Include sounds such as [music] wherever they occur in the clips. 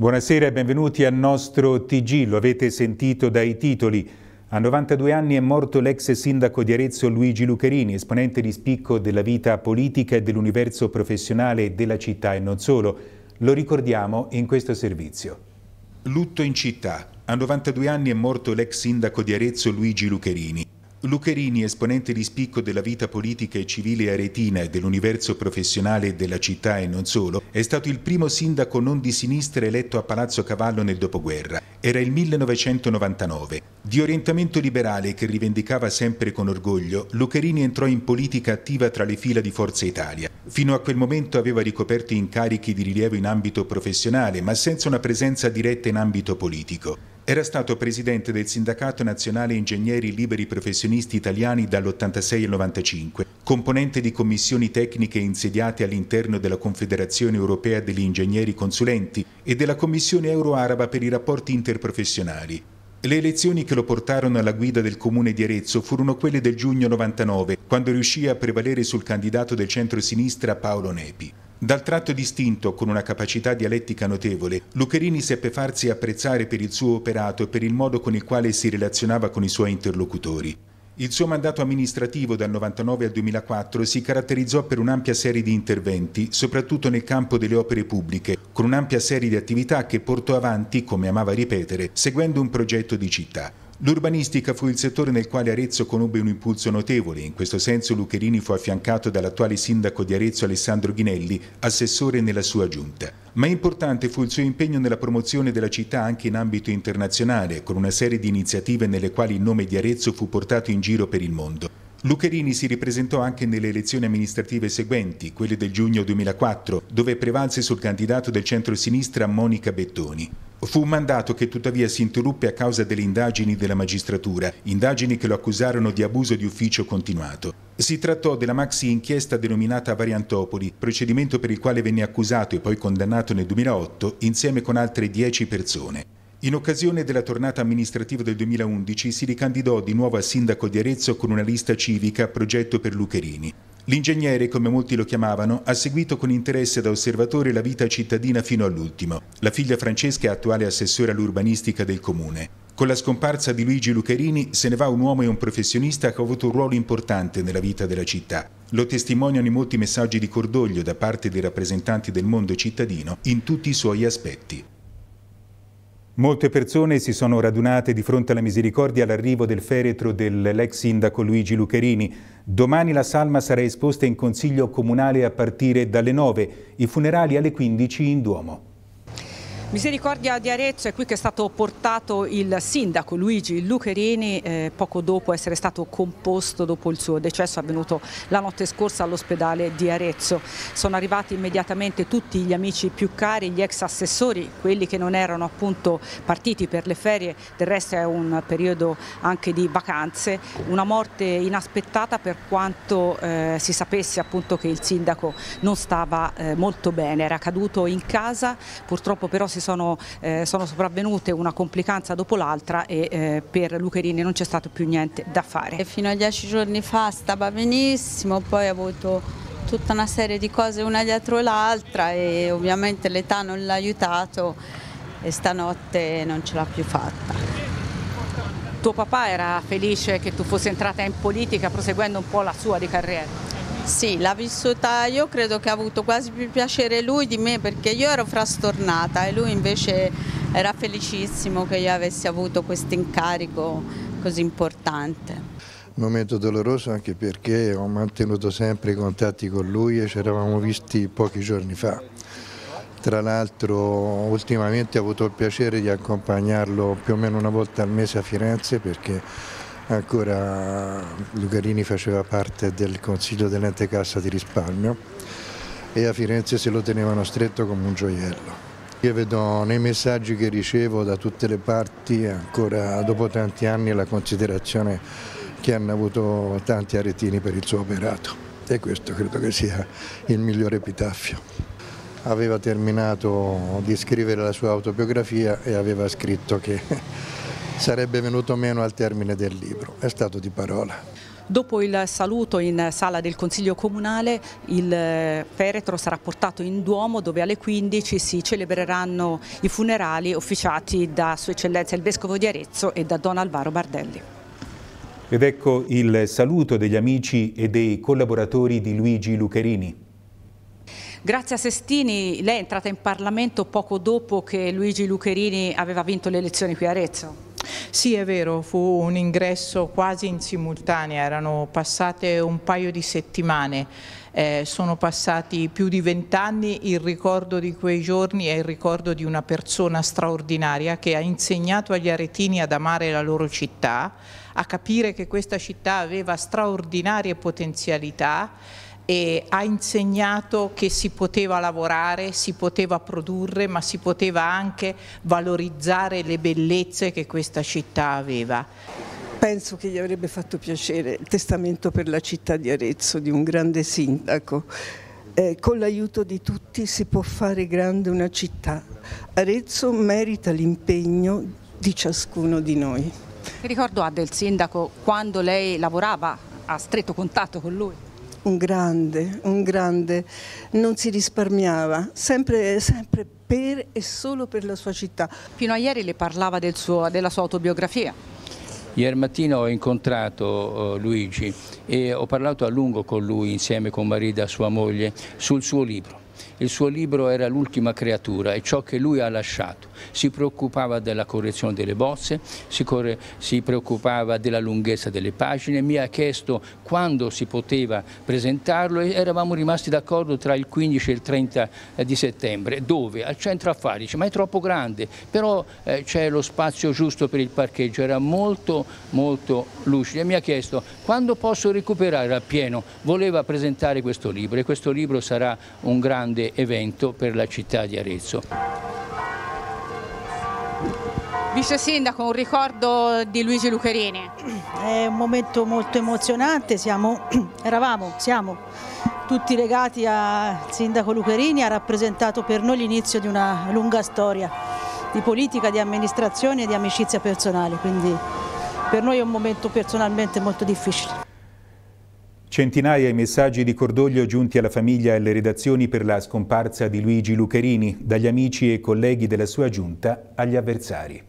Buonasera e benvenuti al nostro TG, lo avete sentito dai titoli. A 92 anni è morto l'ex sindaco di Arezzo Luigi Lucherini, esponente di spicco della vita politica e dell'universo professionale della città e non solo. Lo ricordiamo in questo servizio. Lutto in città. A 92 anni è morto l'ex sindaco di Arezzo Luigi Lucherini. Lucherini, esponente di spicco della vita politica e civile aretina e dell'universo professionale della città e non solo, è stato il primo sindaco non di sinistra eletto a Palazzo Cavallo nel dopoguerra. Era il 1999. Di orientamento liberale che rivendicava sempre con orgoglio, Lucherini entrò in politica attiva tra le fila di Forza Italia. Fino a quel momento aveva ricoperto incarichi di rilievo in ambito professionale, ma senza una presenza diretta in ambito politico. Era stato presidente del Sindacato Nazionale Ingegneri Liberi Professionisti Italiani dall'86 al 95, componente di commissioni tecniche insediate all'interno della Confederazione Europea degli Ingegneri Consulenti e della Commissione Euro-Araba per i rapporti interprofessionali. Le elezioni che lo portarono alla guida del comune di Arezzo furono quelle del giugno 99, quando riuscì a prevalere sul candidato del centro-sinistra Paolo Nepi. Dal tratto distinto, con una capacità dialettica notevole, Lucherini seppe farsi apprezzare per il suo operato e per il modo con il quale si relazionava con i suoi interlocutori. Il suo mandato amministrativo dal 99 al 2004 si caratterizzò per un'ampia serie di interventi, soprattutto nel campo delle opere pubbliche, con un'ampia serie di attività che portò avanti, come amava ripetere, seguendo un progetto di città. L'urbanistica fu il settore nel quale Arezzo conobbe un impulso notevole. In questo senso Lucherini fu affiancato dall'attuale sindaco di Arezzo Alessandro Ghinelli, assessore nella sua giunta. Ma importante fu il suo impegno nella promozione della città anche in ambito internazionale, con una serie di iniziative nelle quali il nome di Arezzo fu portato in giro per il mondo. Lucherini si ripresentò anche nelle elezioni amministrative seguenti, quelle del giugno 2004, dove prevalse sul candidato del centro-sinistra Monica Bettoni. Fu un mandato che tuttavia si interruppe a causa delle indagini della magistratura, indagini che lo accusarono di abuso di ufficio continuato. Si trattò della maxi inchiesta denominata Variantopoli, procedimento per il quale venne accusato e poi condannato nel 2008 insieme con altre dieci persone. In occasione della tornata amministrativa del 2011 si ricandidò di nuovo a sindaco di Arezzo con una lista civica progetto per Lucherini. L'ingegnere, come molti lo chiamavano, ha seguito con interesse da osservatore la vita cittadina fino all'ultimo. La figlia Francesca è attuale assessore all'urbanistica del comune. Con la scomparsa di Luigi Lucherini se ne va un uomo e un professionista che ha avuto un ruolo importante nella vita della città. Lo testimoniano i molti messaggi di cordoglio da parte dei rappresentanti del mondo cittadino in tutti i suoi aspetti. Molte persone si sono radunate di fronte alla misericordia all'arrivo del feretro dell'ex sindaco Luigi Lucherini. Domani la salma sarà esposta in consiglio comunale a partire dalle 9, i funerali alle 15 in Duomo. Misericordia di Arezzo è qui che è stato portato il sindaco Luigi Lucherini eh, poco dopo essere stato composto dopo il suo decesso avvenuto la notte scorsa all'ospedale di Arezzo. Sono arrivati immediatamente tutti gli amici più cari, gli ex assessori, quelli che non erano appunto partiti per le ferie, del resto è un periodo anche di vacanze, una morte inaspettata per quanto eh, si sapesse appunto che il sindaco non stava eh, molto bene, era caduto in casa, purtroppo però si si sono, eh, sono sopravvenute una complicanza dopo l'altra e eh, per Lucherini non c'è stato più niente da fare. E fino a dieci giorni fa stava benissimo, poi ha avuto tutta una serie di cose una dietro l'altra e ovviamente l'età non l'ha aiutato e stanotte non ce l'ha più fatta. Tuo papà era felice che tu fossi entrata in politica proseguendo un po' la sua di carriera? Sì, l'ha vissuta, io credo che ha avuto quasi più piacere lui di me perché io ero frastornata e lui invece era felicissimo che io avessi avuto questo incarico così importante. Un momento doloroso anche perché ho mantenuto sempre i contatti con lui e ci eravamo visti pochi giorni fa. Tra l'altro ultimamente ho avuto il piacere di accompagnarlo più o meno una volta al mese a Firenze perché Ancora Lugarini faceva parte del consiglio dell'ente cassa di risparmio e a Firenze se lo tenevano stretto come un gioiello. Io vedo nei messaggi che ricevo da tutte le parti ancora dopo tanti anni la considerazione che hanno avuto tanti aretini per il suo operato e questo credo che sia il migliore epitaffio aveva terminato di scrivere la sua autobiografia e aveva scritto che sarebbe venuto meno al termine del libro, è stato di parola. Dopo il saluto in sala del Consiglio Comunale il eh, feretro sarà portato in Duomo dove alle 15 si celebreranno i funerali officiati da Sua Eccellenza il Vescovo di Arezzo e da Don Alvaro Bardelli. Ed ecco il saluto degli amici e dei collaboratori di Luigi Lucherini. Grazie a Sestini, lei è entrata in Parlamento poco dopo che Luigi Lucherini aveva vinto le elezioni qui a Arezzo. Sì, è vero, fu un ingresso quasi in simultanea, erano passate un paio di settimane. Eh, sono passati più di vent'anni, il ricordo di quei giorni è il ricordo di una persona straordinaria che ha insegnato agli aretini ad amare la loro città, a capire che questa città aveva straordinarie potenzialità e ha insegnato che si poteva lavorare, si poteva produrre, ma si poteva anche valorizzare le bellezze che questa città aveva. Penso che gli avrebbe fatto piacere il testamento per la città di Arezzo di un grande sindaco. Eh, con l'aiuto di tutti si può fare grande una città. Arezzo merita l'impegno di ciascuno di noi. Che ricordo ha del sindaco quando lei lavorava a stretto contatto con lui? un grande, un grande, non si risparmiava, sempre, sempre per e solo per la sua città. Fino a ieri le parlava del suo, della sua autobiografia. Ieri mattina ho incontrato eh, Luigi e ho parlato a lungo con lui insieme con Marida, sua moglie, sul suo libro. Il suo libro era L'ultima creatura e ciò che lui ha lasciato si preoccupava della correzione delle bozze, si, corre, si preoccupava della lunghezza delle pagine, mi ha chiesto quando si poteva presentarlo e eravamo rimasti d'accordo tra il 15 e il 30 eh, di settembre, dove? Al centro affari, dice ma è troppo grande, però eh, c'è lo spazio giusto per il parcheggio, era molto molto lucido e mi ha chiesto quando posso recuperare appieno, voleva presentare questo libro e questo libro sarà un grande evento per la città di Arezzo. Vice Sindaco, un ricordo di Luigi Lucherini. [clears throat] È un momento molto emozionante, siamo, [clears throat] eravamo, siamo tutti legati al Sindaco Lucherini, ha rappresentato per noi l'inizio di una lunga storia di politica, di amministrazione e di amicizia personale, quindi per noi è un momento personalmente molto difficile. Centinaia di messaggi di cordoglio giunti alla famiglia e alle redazioni per la scomparsa di Luigi Lucherini, dagli amici e colleghi della sua giunta agli avversari.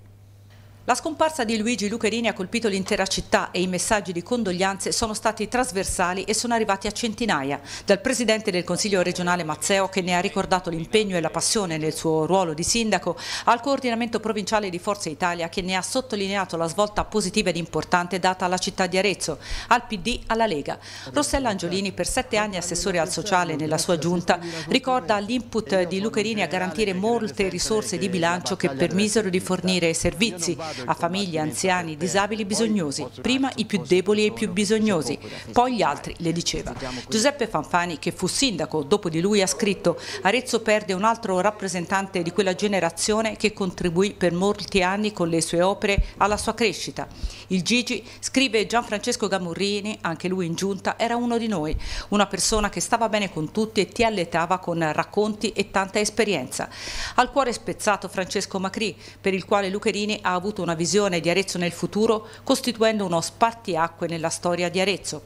La scomparsa di Luigi Lucherini ha colpito l'intera città e i messaggi di condoglianze sono stati trasversali e sono arrivati a centinaia. Dal presidente del Consiglio regionale Mazzeo, che ne ha ricordato l'impegno e la passione nel suo ruolo di sindaco, al coordinamento provinciale di Forza Italia, che ne ha sottolineato la svolta positiva ed importante data alla città di Arezzo, al PD, alla Lega. Rossella Angiolini, per sette anni assessore al sociale nella sua giunta, ricorda l'input di Lucherini a garantire molte risorse di bilancio che permisero di fornire servizi a famiglie, anziani, disabili, bisognosi, prima i più deboli e i più bisognosi, poi gli altri, le diceva. Giuseppe Fanfani, che fu sindaco dopo di lui, ha scritto Arezzo perde un altro rappresentante di quella generazione che contribuì per molti anni con le sue opere alla sua crescita. Il Gigi, scrive Gianfrancesco Gamurrini, anche lui in giunta, era uno di noi, una persona che stava bene con tutti e ti alletava con racconti e tanta esperienza. Al cuore spezzato Francesco Macri, per il quale Lucherini ha avuto una una visione di Arezzo nel futuro costituendo uno spartiacque nella storia di Arezzo.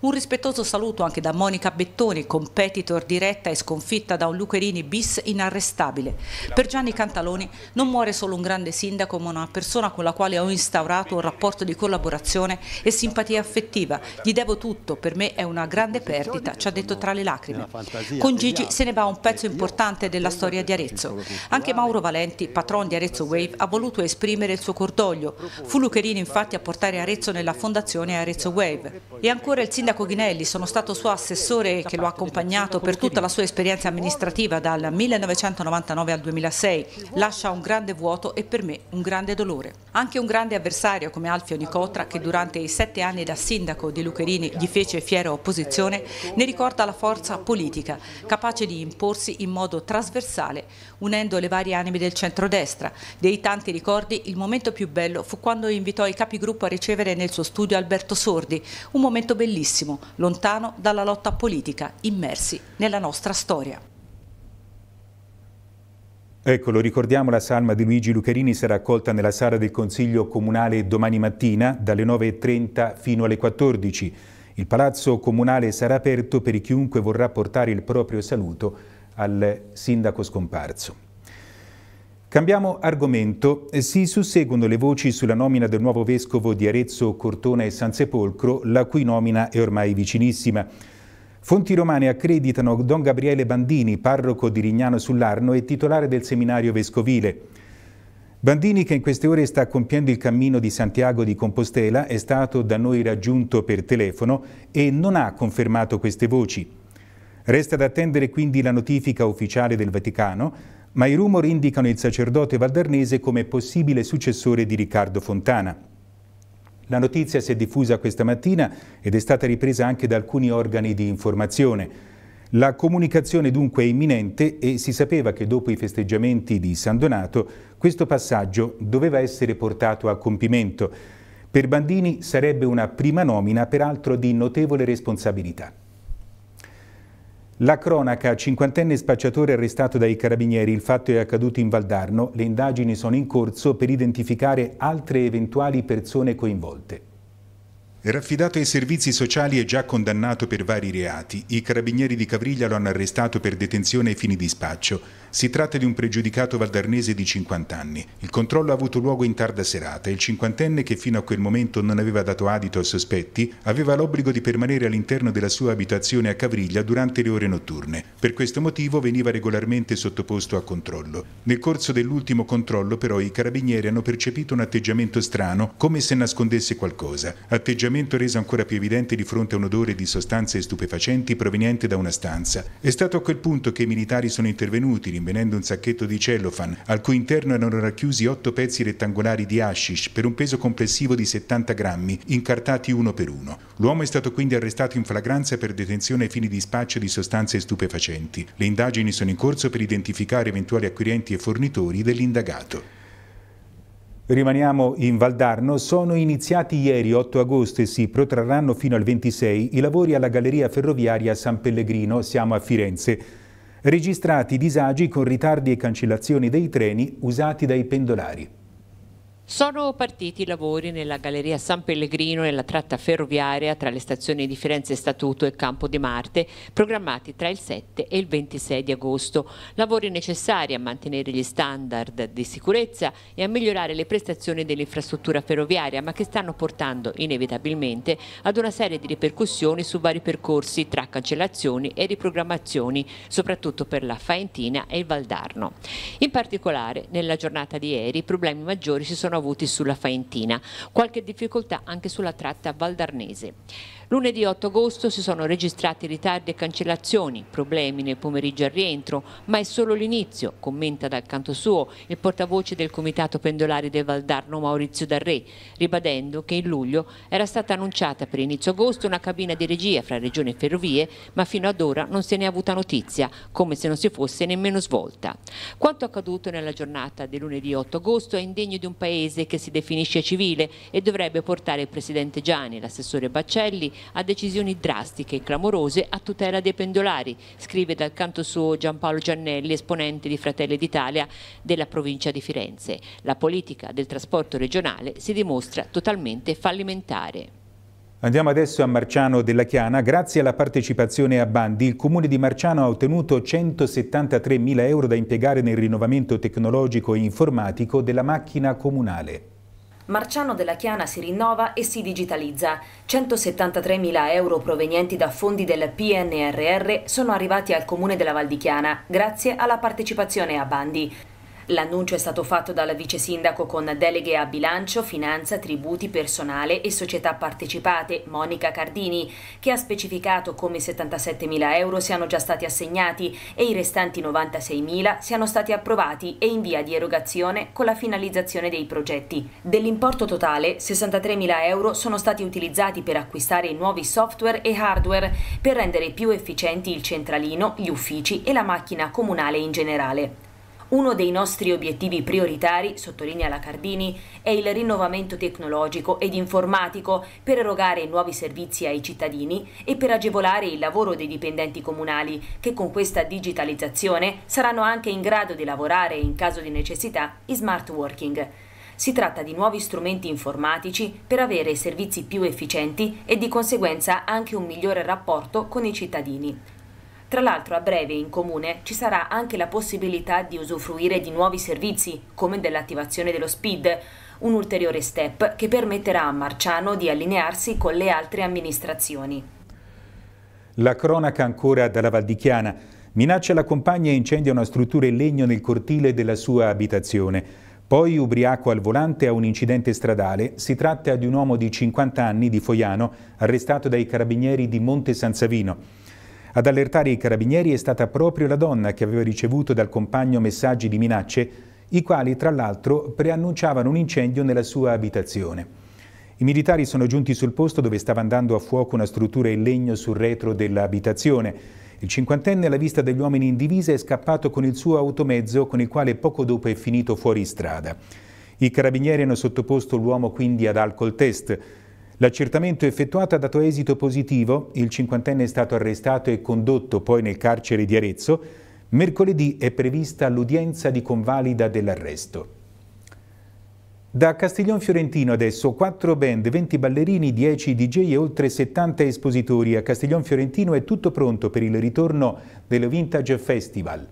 Un rispettoso saluto anche da Monica Bettoni, competitor diretta e sconfitta da un Lucherini bis inarrestabile. Per Gianni Cantaloni non muore solo un grande sindaco, ma una persona con la quale ho instaurato un rapporto di collaborazione e simpatia affettiva. Gli devo tutto, per me è una grande perdita, ci ha detto tra le lacrime. Con Gigi se ne va un pezzo importante della storia di Arezzo. Anche Mauro Valenti, patron di Arezzo Wave, ha voluto esprimere il suo cordoglio. Fu Lucherini infatti a portare Arezzo nella fondazione Arezzo Wave. E ancora il sindaco sindaco Ghinelli, sono stato suo assessore che lo ha accompagnato per tutta la sua esperienza amministrativa dal 1999 al 2006. Lascia un grande vuoto e per me un grande dolore. Anche un grande avversario come Alfio Nicotra, che durante i sette anni da sindaco di Lucherini gli fece fiera opposizione, ne ricorda la forza politica, capace di imporsi in modo trasversale, unendo le varie anime del centrodestra. Dei tanti ricordi, il momento più bello fu quando invitò i capigruppo a ricevere nel suo studio Alberto Sordi, un momento bellissimo lontanissimo, lontano dalla lotta politica, immersi nella nostra storia. Ecco, lo ricordiamo, la salma di Luigi Lucherini sarà accolta nella sala del Consiglio Comunale domani mattina dalle 9.30 fino alle 14. Il Palazzo Comunale sarà aperto per chiunque vorrà portare il proprio saluto al sindaco scomparso. Cambiamo argomento. Si susseguono le voci sulla nomina del nuovo vescovo di Arezzo, Cortona e Sansepolcro, la cui nomina è ormai vicinissima. Fonti romane accreditano Don Gabriele Bandini, parroco di Rignano sull'Arno e titolare del seminario vescovile. Bandini, che in queste ore sta compiendo il cammino di Santiago di Compostela, è stato da noi raggiunto per telefono e non ha confermato queste voci. Resta da attendere quindi la notifica ufficiale del Vaticano, ma i rumori indicano il sacerdote valdarnese come possibile successore di Riccardo Fontana. La notizia si è diffusa questa mattina ed è stata ripresa anche da alcuni organi di informazione. La comunicazione dunque è imminente e si sapeva che dopo i festeggiamenti di San Donato questo passaggio doveva essere portato a compimento. Per Bandini sarebbe una prima nomina, peraltro di notevole responsabilità. La cronaca, cinquantenne spacciatore arrestato dai carabinieri, il fatto è accaduto in Valdarno, le indagini sono in corso per identificare altre eventuali persone coinvolte. Raffidato ai servizi sociali e già condannato per vari reati. I carabinieri di Cavriglia lo hanno arrestato per detenzione ai fini di spaccio. Si tratta di un pregiudicato valdarnese di 50 anni. Il controllo ha avuto luogo in tarda serata e il cinquantenne, che fino a quel momento non aveva dato adito ai sospetti, aveva l'obbligo di permanere all'interno della sua abitazione a Cavriglia durante le ore notturne. Per questo motivo veniva regolarmente sottoposto a controllo. Nel corso dell'ultimo controllo, però, i carabinieri hanno percepito un atteggiamento strano, come se nascondesse qualcosa. Atteggiamento reso ancora più evidente di fronte a un odore di sostanze stupefacenti proveniente da una stanza. È stato a quel punto che i militari sono intervenuti, rinvenendo un sacchetto di cellophane al cui interno erano racchiusi otto pezzi rettangolari di hashish per un peso complessivo di 70 grammi, incartati uno per uno. L'uomo è stato quindi arrestato in flagranza per detenzione ai fini di spaccio di sostanze stupefacenti. Le indagini sono in corso per identificare eventuali acquirenti e fornitori dell'indagato. Rimaniamo in Valdarno, sono iniziati ieri 8 agosto e si protrarranno fino al 26 i lavori alla galleria ferroviaria San Pellegrino, siamo a Firenze registrati disagi con ritardi e cancellazioni dei treni usati dai pendolari. Sono partiti i lavori nella Galleria San Pellegrino nella tratta ferroviaria tra le stazioni di Firenze Statuto e Campo di Marte, programmati tra il 7 e il 26 di agosto. Lavori necessari a mantenere gli standard di sicurezza e a migliorare le prestazioni dell'infrastruttura ferroviaria, ma che stanno portando inevitabilmente ad una serie di ripercussioni su vari percorsi tra cancellazioni e riprogrammazioni, soprattutto per la Faentina e il Valdarno. In particolare, nella giornata di ieri, i problemi maggiori si sono avuti sulla Faentina, qualche difficoltà anche sulla tratta valdarnese. Lunedì 8 agosto si sono registrati ritardi e cancellazioni, problemi nel pomeriggio al rientro, ma è solo l'inizio, commenta dal canto suo il portavoce del Comitato Pendolari del Valdarno Maurizio Darré, ribadendo che in luglio era stata annunciata per inizio agosto una cabina di regia fra Regione e Ferrovie, ma fino ad ora non se ne è avuta notizia, come se non si fosse nemmeno svolta. Quanto accaduto nella giornata di lunedì 8 agosto è indegno di un paese che si definisce civile e dovrebbe portare il Presidente Gianni, l'assessore Baccelli a decisioni drastiche e clamorose a tutela dei pendolari, scrive dal canto suo Giampaolo Giannelli, esponente di Fratelli d'Italia della provincia di Firenze. La politica del trasporto regionale si dimostra totalmente fallimentare. Andiamo adesso a Marciano della Chiana. Grazie alla partecipazione a bandi, il comune di Marciano ha ottenuto 173.000 euro da impiegare nel rinnovamento tecnologico e informatico della macchina comunale. Marciano della Chiana si rinnova e si digitalizza. 173.000 euro provenienti da fondi del PNRR sono arrivati al comune della Val di Chiana grazie alla partecipazione a bandi. L'annuncio è stato fatto dal vice sindaco con deleghe a bilancio, finanza, tributi, personale e società partecipate, Monica Cardini, che ha specificato come 77 mila euro siano già stati assegnati e i restanti 96 mila siano stati approvati e in via di erogazione con la finalizzazione dei progetti. Dell'importo totale, 63 mila euro sono stati utilizzati per acquistare nuovi software e hardware per rendere più efficienti il centralino, gli uffici e la macchina comunale in generale. Uno dei nostri obiettivi prioritari, sottolinea la Cardini, è il rinnovamento tecnologico ed informatico per erogare nuovi servizi ai cittadini e per agevolare il lavoro dei dipendenti comunali che con questa digitalizzazione saranno anche in grado di lavorare in caso di necessità in smart working. Si tratta di nuovi strumenti informatici per avere servizi più efficienti e di conseguenza anche un migliore rapporto con i cittadini. Tra l'altro a breve in comune ci sarà anche la possibilità di usufruire di nuovi servizi, come dell'attivazione dello SPID, un ulteriore step che permetterà a Marciano di allinearsi con le altre amministrazioni. La cronaca ancora dalla Valdichiana. Minaccia la compagna e incendia una struttura in legno nel cortile della sua abitazione. Poi, ubriaco al volante a un incidente stradale, si tratta di un uomo di 50 anni di Foiano, arrestato dai carabinieri di Monte San Savino. Ad allertare i carabinieri è stata proprio la donna che aveva ricevuto dal compagno messaggi di minacce, i quali tra l'altro preannunciavano un incendio nella sua abitazione. I militari sono giunti sul posto dove stava andando a fuoco una struttura in legno sul retro dell'abitazione. Il cinquantenne alla vista degli uomini in divisa è scappato con il suo automezzo con il quale poco dopo è finito fuori strada. I carabinieri hanno sottoposto l'uomo quindi ad alcol test, L'accertamento effettuato ha dato esito positivo, il cinquantenne è stato arrestato e condotto poi nel carcere di Arezzo. Mercoledì è prevista l'udienza di convalida dell'arresto. Da Castiglion Fiorentino adesso 4 band, 20 ballerini, 10 DJ e oltre 70 espositori. A Castiglion Fiorentino è tutto pronto per il ritorno del Vintage Festival.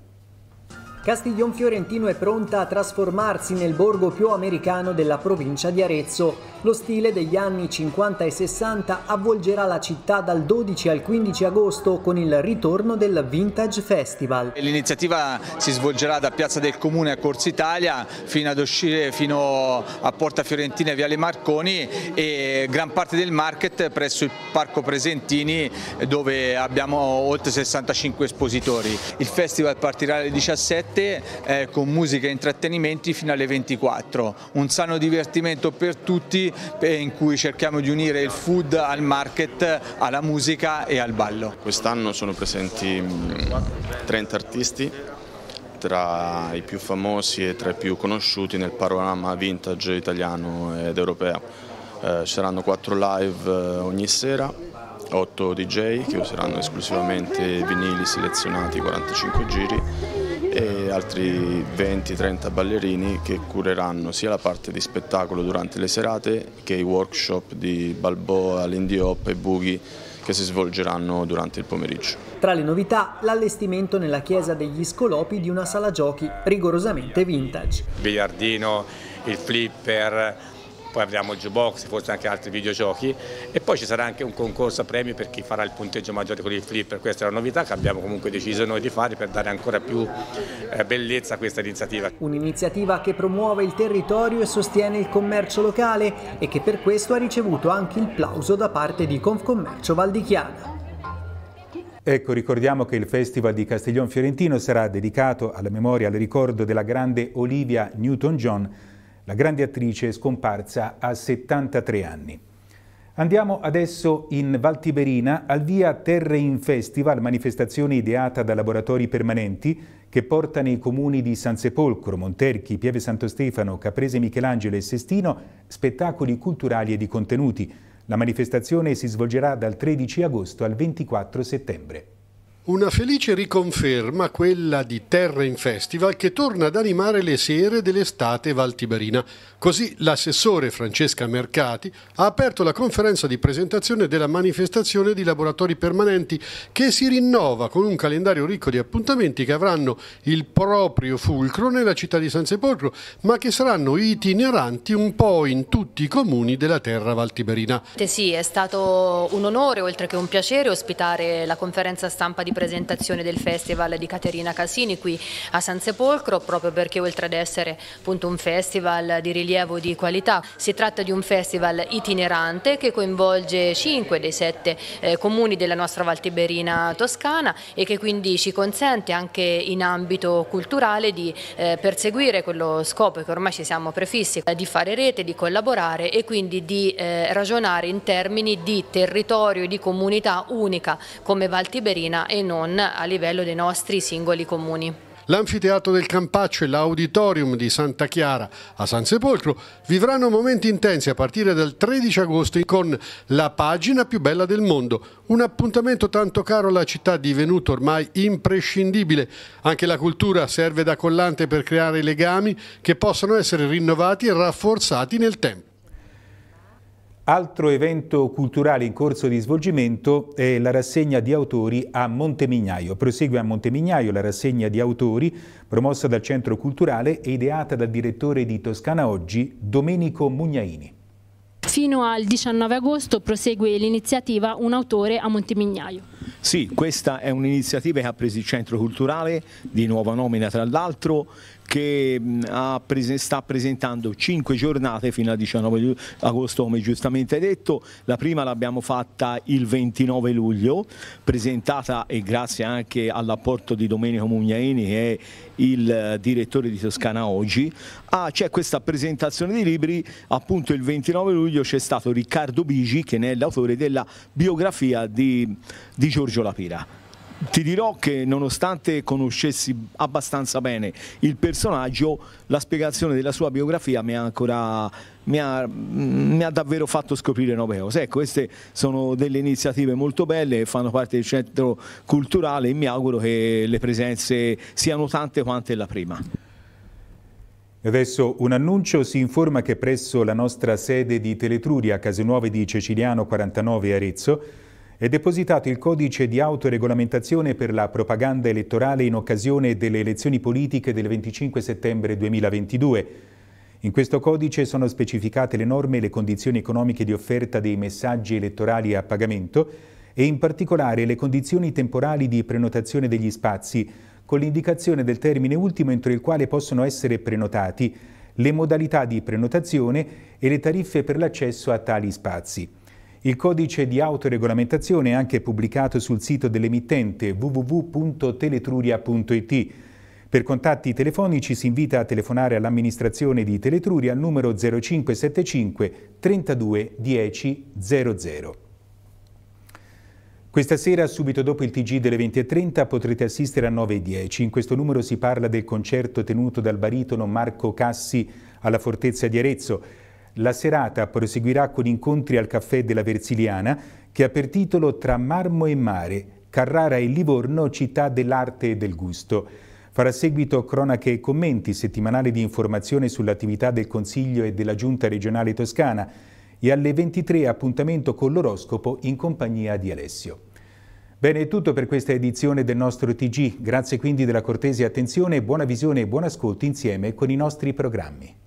Castiglion Fiorentino è pronta a trasformarsi nel borgo più americano della provincia di Arezzo. Lo stile degli anni 50 e 60 avvolgerà la città dal 12 al 15 agosto con il ritorno del Vintage Festival. L'iniziativa si svolgerà da Piazza del Comune a Corso Italia fino ad uscire fino a Porta Fiorentina e Viale Marconi e gran parte del market presso il Parco Presentini dove abbiamo oltre 65 espositori. Il festival partirà alle 17 serate eh, con musica e intrattenimenti fino alle 24. Un sano divertimento per tutti eh, in cui cerchiamo di unire il food al market, alla musica e al ballo. Quest'anno sono presenti 30 mm, artisti tra i più famosi e tra i più conosciuti nel panorama vintage italiano ed europeo. Eh, ci saranno 4 live eh, ogni sera, 8 DJ che useranno esclusivamente vinili selezionati 45 giri e altri 20-30 ballerini che cureranno sia la parte di spettacolo durante le serate che i workshop di Balboa, Lindy Hop e Boogie che si svolgeranno durante il pomeriggio. Tra le novità, l'allestimento nella chiesa degli Scolopi di una sala giochi rigorosamente vintage. Il biliardino, il flipper, poi avremo il jukebox, forse anche altri videogiochi e poi ci sarà anche un concorso a premi per chi farà il punteggio maggiore con il flipper, questa è una novità che abbiamo comunque deciso noi di fare per dare ancora più eh, bellezza a questa iniziativa. Un'iniziativa che promuove il territorio e sostiene il commercio locale e che per questo ha ricevuto anche il plauso da parte di Confcommercio Valdichiana. Ecco, ricordiamo che il Festival di Castiglion Fiorentino sarà dedicato alla memoria, al ricordo della grande Olivia Newton-John, la grande attrice scomparsa a 73 anni. Andiamo adesso in Val Tiberina al via Terre in Festival, manifestazione ideata da laboratori permanenti che porta nei comuni di San Sepolcro, Monterchi, Pieve Santo Stefano, Caprese Michelangelo e Sestino spettacoli culturali e di contenuti. La manifestazione si svolgerà dal 13 agosto al 24 settembre. Una felice riconferma, quella di Terra in Festival, che torna ad animare le sere dell'estate valtiberina. Così l'assessore Francesca Mercati ha aperto la conferenza di presentazione della manifestazione di laboratori permanenti che si rinnova con un calendario ricco di appuntamenti che avranno il proprio fulcro nella città di San Sepolcro, ma che saranno itineranti un po' in tutti i comuni della terra valtiberina. Sì, è stato un onore, oltre che un piacere, ospitare la conferenza stampa di presentazione del festival di Caterina Casini qui a San Sepolcro, proprio perché oltre ad essere appunto un festival di rilievo di qualità, si tratta di un festival itinerante che coinvolge cinque dei sette eh, comuni della nostra Valtiberina toscana e che quindi ci consente anche in ambito culturale di eh, perseguire quello scopo che ormai ci siamo prefissi, di fare rete, di collaborare e quindi di eh, ragionare in termini di territorio e di comunità unica come Valtiberina e non a livello dei nostri singoli comuni. L'anfiteatro del Campaccio e l'auditorium di Santa Chiara a San Sepolcro vivranno momenti intensi a partire dal 13 agosto con La pagina più bella del mondo, un appuntamento tanto caro alla città divenuto ormai imprescindibile. Anche la cultura serve da collante per creare legami che possano essere rinnovati e rafforzati nel tempo. Altro evento culturale in corso di svolgimento è la rassegna di autori a Montemignaio. Prosegue a Montemignaio la rassegna di autori promossa dal Centro Culturale e ideata dal direttore di Toscana Oggi, Domenico Mugnaini. Fino al 19 agosto prosegue l'iniziativa Un autore a Montemignaio. Sì, questa è un'iniziativa che ha preso il Centro Culturale, di nuova nomina tra l'altro, che prese sta presentando 5 giornate fino al 19 agosto come giustamente detto. La prima l'abbiamo fatta il 29 luglio, presentata e grazie anche all'apporto di Domenico Mugnaini che è il eh, direttore di Toscana Oggi. Ah, c'è questa presentazione di libri, appunto il 29 luglio c'è stato Riccardo Bigi che ne è l'autore della biografia di, di Giorgio Lapira ti dirò che nonostante conoscessi abbastanza bene il personaggio, la spiegazione della sua biografia mi ha ancora mi ha, mi ha, davvero fatto scoprire nuove cose. Ecco, queste sono delle iniziative molto belle che fanno parte del centro culturale e mi auguro che le presenze siano tante quante la prima. Adesso un annuncio, si informa che presso la nostra sede di Teletruria, Casenuove di Ceciliano 49 Arezzo, è depositato il codice di autoregolamentazione per la propaganda elettorale in occasione delle elezioni politiche del 25 settembre 2022. In questo codice sono specificate le norme e le condizioni economiche di offerta dei messaggi elettorali a pagamento e in particolare le condizioni temporali di prenotazione degli spazi, con l'indicazione del termine ultimo entro il quale possono essere prenotati, le modalità di prenotazione e le tariffe per l'accesso a tali spazi. Il codice di autoregolamentazione è anche pubblicato sul sito dell'emittente www.teletruria.it. Per contatti telefonici si invita a telefonare all'amministrazione di Teletruria al numero 0575 32 10 00. Questa sera, subito dopo il TG delle 20.30, potrete assistere a 9.10. In questo numero si parla del concerto tenuto dal baritono Marco Cassi alla Fortezza di Arezzo. La serata proseguirà con incontri al Caffè della Versiliana che ha per titolo Tra marmo e mare, Carrara e Livorno, città dell'arte e del gusto. Farà seguito cronache e commenti settimanali di informazione sull'attività del Consiglio e della Giunta regionale toscana e alle 23 appuntamento con l'oroscopo in compagnia di Alessio. Bene, è tutto per questa edizione del nostro TG. Grazie quindi della cortese attenzione, buona visione e buon ascolto insieme con i nostri programmi.